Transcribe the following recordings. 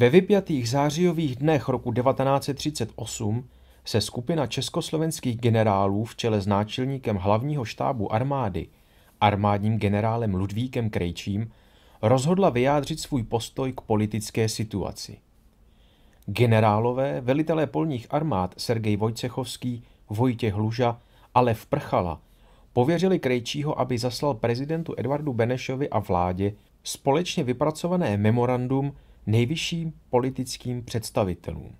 Ve vypjatých zářijových dnech roku 1938 se skupina československých generálů v čele s náčelníkem hlavního štábu armády, armádním generálem Ludvíkem Krejčím, rozhodla vyjádřit svůj postoj k politické situaci. Generálové, velitelé polních armád Sergej Vojcechovský, Vojtěch Hluža, ale Prchala pověřili Krejčího, aby zaslal prezidentu Edvardu Benešovi a vládě společně vypracované memorandum nejvyšším politickým představitelům.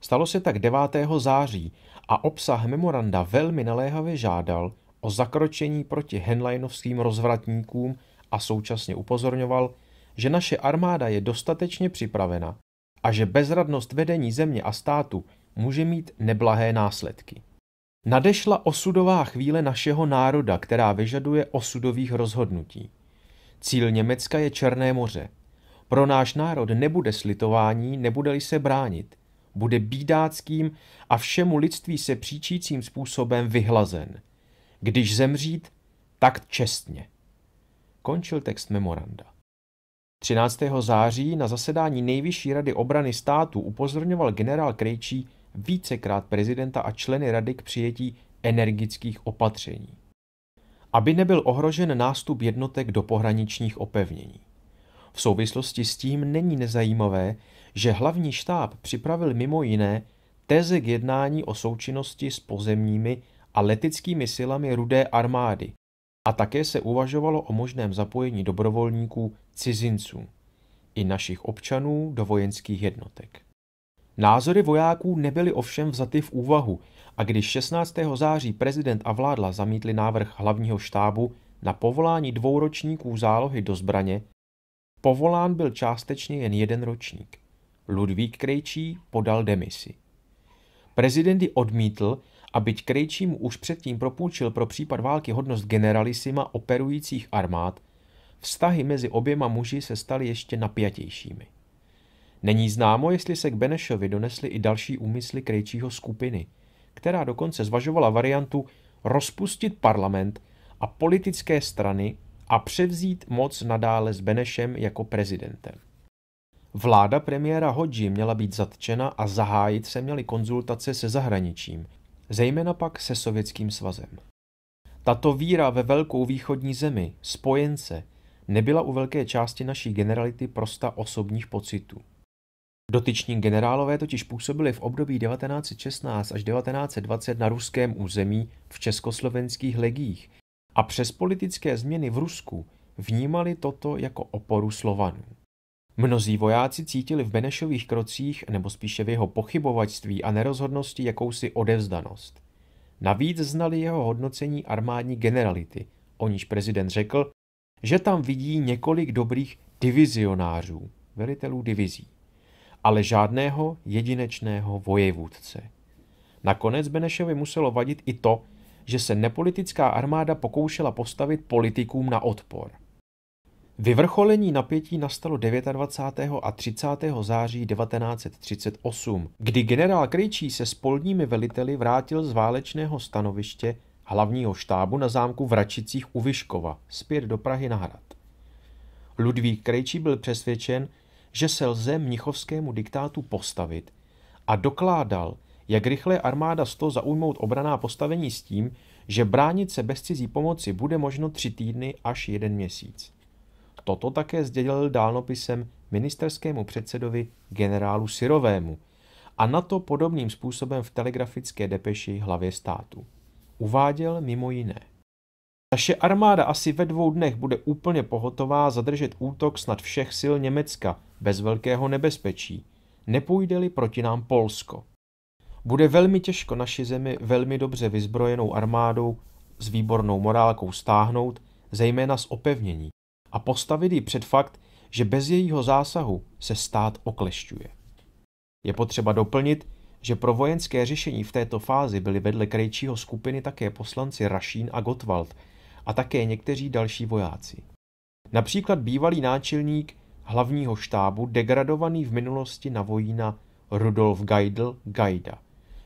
Stalo se tak 9. září a obsah memoranda velmi naléhavě žádal o zakročení proti henleinovským rozvratníkům a současně upozorňoval, že naše armáda je dostatečně připravena a že bezradnost vedení země a státu může mít neblahé následky. Nadešla osudová chvíle našeho národa, která vyžaduje osudových rozhodnutí. Cíl Německa je Černé moře – pro náš národ nebude slitování, nebude-li se bránit. Bude bídáckým a všemu lidství se příčícím způsobem vyhlazen. Když zemřít, tak čestně. Končil text memoranda. 13. září na zasedání Nejvyšší rady obrany státu upozorňoval generál Krejčí vícekrát prezidenta a členy rady k přijetí energických opatření, aby nebyl ohrožen nástup jednotek do pohraničních opevnění. V souvislosti s tím není nezajímavé, že hlavní štáb připravil mimo jiné teze k jednání o součinnosti s pozemními a letickými silami rudé armády a také se uvažovalo o možném zapojení dobrovolníků cizinců i našich občanů do vojenských jednotek. Názory vojáků nebyly ovšem vzaty v úvahu a když 16. září prezident a vládla zamítli návrh hlavního štábu na povolání dvouročníků zálohy do zbraně, Povolán byl částečně jen jeden ročník. Ludvík Krejčí podal demisi. Prezident ji odmítl a byť Krejčí mu už předtím propůjčil pro případ války hodnost generalisima operujících armád, vztahy mezi oběma muži se staly ještě napjatějšími. Není známo, jestli se k Benešovi donesly i další úmysly Krejčího skupiny, která dokonce zvažovala variantu rozpustit parlament a politické strany a převzít moc nadále s Benešem jako prezidentem. Vláda premiéra Hodži měla být zatčena a zahájit se měly konzultace se zahraničím, zejména pak se Sovětským svazem. Tato víra ve velkou východní zemi, spojence, nebyla u velké části naší generality prosta osobních pocitů. Dotyční generálové totiž působili v období 1916 až 1920 na ruském území v československých legích, a přes politické změny v Rusku vnímali toto jako oporu Slovanů. Mnozí vojáci cítili v Benešových krocích, nebo spíše v jeho pochybovačství a nerozhodnosti jakousi odevzdanost. Navíc znali jeho hodnocení armádní generality, o níž prezident řekl, že tam vidí několik dobrých divizionářů, velitelů divizí, ale žádného jedinečného vojevůdce. Nakonec Benešovi muselo vadit i to, že se nepolitická armáda pokoušela postavit politikům na odpor. Vyvrcholení napětí nastalo 29. a 30. září 1938, kdy generál Krejčí se spolními veliteli vrátil z válečného stanoviště hlavního štábu na zámku v Račicích u Vyškova, zpět do Prahy na hrad. Ludvík Krejčí byl přesvědčen, že se lze mnichovskému diktátu postavit a dokládal, jak rychle je armáda 100 zaujmout obraná postavení s tím, že bránit se bez cizí pomoci bude možno tři týdny až jeden měsíc. Toto také sdělil dálnopisem ministerskému předsedovi generálu Syrovému a na to podobným způsobem v telegrafické depeši hlavě státu. Uváděl mimo jiné. Naše armáda asi ve dvou dnech bude úplně pohotová zadržet útok snad všech sil Německa bez velkého nebezpečí, nepůjde-li proti nám Polsko bude velmi těžko naši zemi velmi dobře vyzbrojenou armádou s výbornou morálkou stáhnout, zejména z opevnění, a postavit ji před fakt, že bez jejího zásahu se stát oklešťuje. Je potřeba doplnit, že pro vojenské řešení v této fázi byli vedle krejčího skupiny také poslanci Rašín a Gottwald a také někteří další vojáci. Například bývalý náčelník hlavního štábu degradovaný v minulosti na vojína Rudolf Geidl Gajda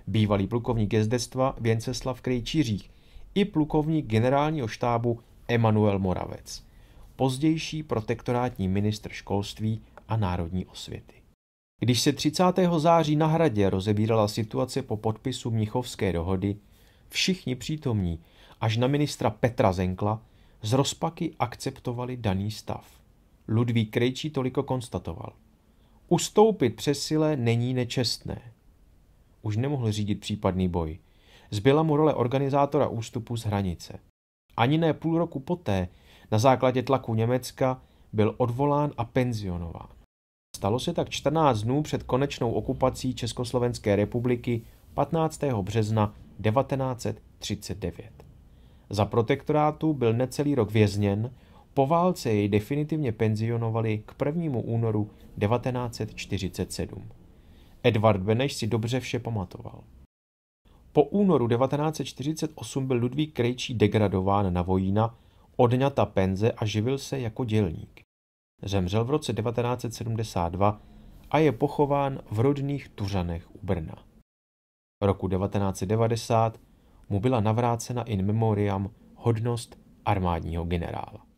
bývalý plukovník jezdectva Věnceslav Krejčířích i plukovník generálního štábu Emanuel Moravec, pozdější protektorátní ministr školství a národní osvěty. Když se 30. září na hradě rozebírala situace po podpisu Mnichovské dohody, všichni přítomní, až na ministra Petra Zenkla, z rozpaky akceptovali daný stav. Ludvík Krejčí toliko konstatoval. Ustoupit přesile není nečestné už nemohl řídit případný boj. Zbyla mu role organizátora ústupu z hranice. Ani ne půl roku poté, na základě tlaku Německa, byl odvolán a penzionován. Stalo se tak 14 dnů před konečnou okupací Československé republiky 15. března 1939. Za protektorátu byl necelý rok vězněn, po válce jej definitivně penzionovali k 1. únoru 1947. Edvard Beneš si dobře vše pamatoval. Po únoru 1948 byl Ludvík Krejčí degradován na vojína, odňata penze a živil se jako dělník. Zemřel v roce 1972 a je pochován v rodných Tuřanech u Brna. V roku 1990 mu byla navrácena in memoriam hodnost armádního generála.